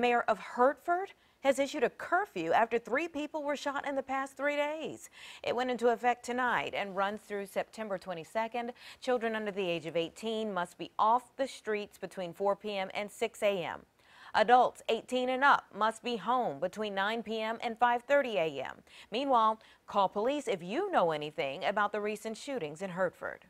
Mayor of Hertford has issued a curfew after three people were shot in the past three days. It went into effect tonight and runs through September 22nd. Children under the age of 18 must be off the streets between 4 p.m. and 6 a.m. Adults 18 and up must be home between 9 p.m. and 5.30 a.m. Meanwhile, call police if you know anything about the recent shootings in Hertford.